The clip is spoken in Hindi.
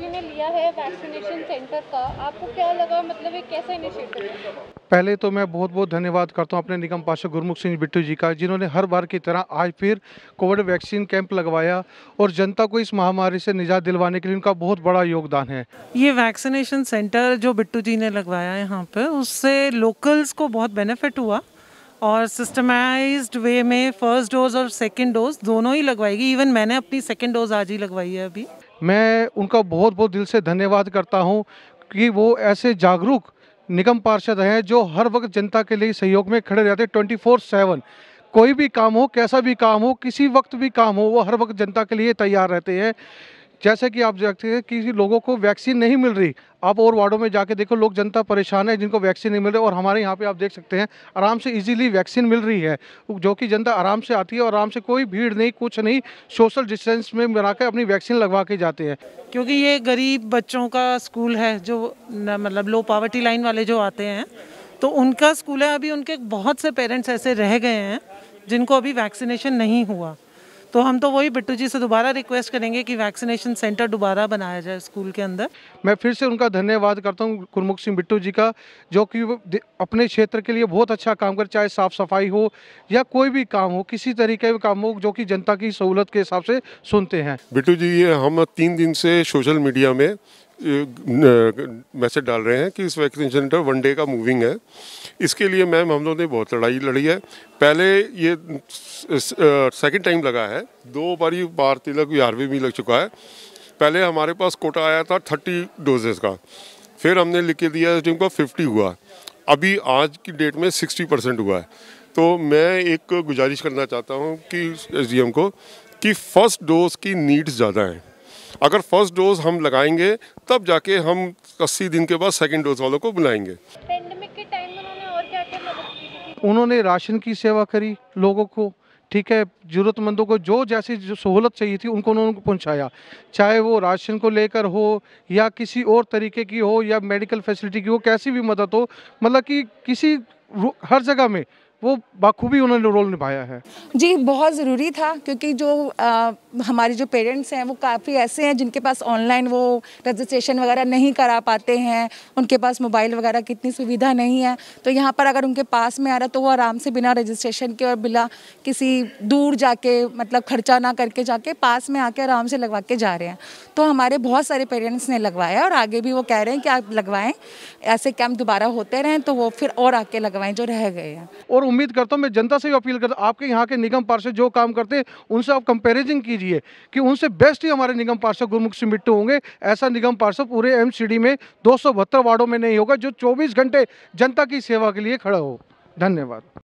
जी ने लिया है वैक्सीनेशन सेंटर का आपको क्या लगा मतलब एक कैसा इनिशिएटिव पहले तो मैं बहुत बहुत धन्यवाद करता हूं अपने निगम पार्षद गुरमुख सिंह बिट्टू जी का जिन्होंने हर बार की तरह आज फिर कोविड वैक्सीन कैंप लगवाया और जनता को इस महामारी से निजात दिलवाने के लिए उनका बहुत बड़ा योगदान है ये वैक्सीनेशन सेंटर जो बिट्टू जी ने लगवाया यहाँ पर उससे लोकल्स को बहुत बेनिफिट हुआ और सिस्टमाइज्ड वे में फर्स्ट डोज और सेकंड डोज दोनों ही लगवाएगी इवन मैंने अपनी सेकंड डोज आज ही लगवाई है अभी मैं उनका बहुत बहुत दिल से धन्यवाद करता हूँ कि वो ऐसे जागरूक निगम पार्षद हैं जो हर वक्त जनता के लिए सहयोग में खड़े रहते हैं ट्वेंटी फोर सेवन कोई भी काम हो कैसा भी काम हो किसी वक्त भी काम हो वो हर वक्त जनता के लिए तैयार रहते हैं जैसे कि आप देखते हैं कि लोगों को वैक्सीन नहीं मिल रही आप और वार्डों में जाके देखो लोग जनता परेशान है जिनको वैक्सीन नहीं मिल रही और हमारे यहाँ पे आप देख सकते हैं आराम से इजीली वैक्सीन मिल रही है जो कि जनता आराम से आती है और आराम से कोई भीड़ नहीं कुछ नहीं सोशल डिस्टेंस में मिला अपनी वैक्सीन लगवा के जाते हैं क्योंकि ये गरीब बच्चों का स्कूल है जो मतलब लो पावर्टी लाइन वाले जो आते हैं तो उनका स्कूल है अभी उनके बहुत से पेरेंट्स ऐसे रह गए हैं जिनको अभी वैक्सीनेशन नहीं हुआ तो हम तो वही बिट्टू जी से दोबारा रिक्वेस्ट करेंगे कि वैक्सीनेशन सेंटर दोबारा बनाया जाए स्कूल के अंदर मैं फिर से उनका धन्यवाद करता हूँ गुरमुख सिंह बिट्टू जी का जो कि अपने क्षेत्र के लिए बहुत अच्छा काम कर चाहे साफ़ सफाई हो या कोई भी काम हो किसी तरीके का काम हो जो कि जनता की सहूलत के हिसाब से सुनते हैं बिट्टू जी ये हम तीन दिन से सोशल मीडिया में मैसेज डाल रहे हैं कि इस वैक्सीन सेंटर वन डे का मूविंग है इसके लिए मैम हम लोगों ने बहुत लड़ाई लड़ी है पहले ये सेकंड टाइम लगा है दो बारी बार तिलक ग्यारहवीं भी लग चुका है पहले हमारे पास कोटा आया था थर्टी डोजेज का फिर हमने लिख के दिया टीम का फिफ्टी हुआ अभी आज की डेट में सिक्सटी परसेंट हुआ है तो मैं एक गुजारिश करना चाहता हूँ कि एस को कि फर्स्ट डोज की नीड्स ज़्यादा हैं अगर फर्स्ट डोज हम लगाएंगे तब जाके हम 80 दिन के बाद सेकेंड डोज वालों को बुलाएंगे उन्होंने राशन की सेवा करी लोगों को ठीक है ज़रूरतमंदों को जो जैसी जो सहूलत चाहिए थी उनको उन्होंने पहुंचाया चाहे वो राशन को लेकर हो या किसी और तरीके की हो या मेडिकल फैसिलिटी की हो कैसी भी मदद हो मतलब कि किसी हर जगह में वो बाखूबी उन्होंने रोल निभाया है जी बहुत ज़रूरी था क्योंकि जो आ, हमारे जो पेरेंट्स हैं वो काफ़ी ऐसे हैं जिनके पास ऑनलाइन वो रजिस्ट्रेशन वगैरह नहीं करा पाते हैं उनके पास मोबाइल वगैरह की इतनी सुविधा नहीं है तो यहाँ पर अगर उनके पास में आ रहा तो वो आराम से बिना रजिस्ट्रेशन के और बिना किसी दूर जाके मतलब खर्चा ना करके जाके पास में आके आराम से लगवा के जा रहे हैं तो हमारे बहुत सारे पेरेंट्स ने लगवाया और आगे भी वो कह रहे हैं कि आप लगवाएँ ऐसे कैंप दोबारा होते रहें तो वो फिर और आके लगवाएँ जो रह गए हैं और उम्मीद करता हूँ मैं जनता से भी अपील करता हूँ आपके यहाँ के निगम पार्षद जो काम करते हैं उनसे आप कंपेरिजन कीजिए कि उनसे बेस्ट ही हमारे निगम पार्षद गुरमुख सिंह मिट्टू होंगे ऐसा निगम पार्षद पूरे एम में दो वार्डों में नहीं होगा जो चौबीस घंटे जनता की सेवा के लिए खड़ा हो धन्यवाद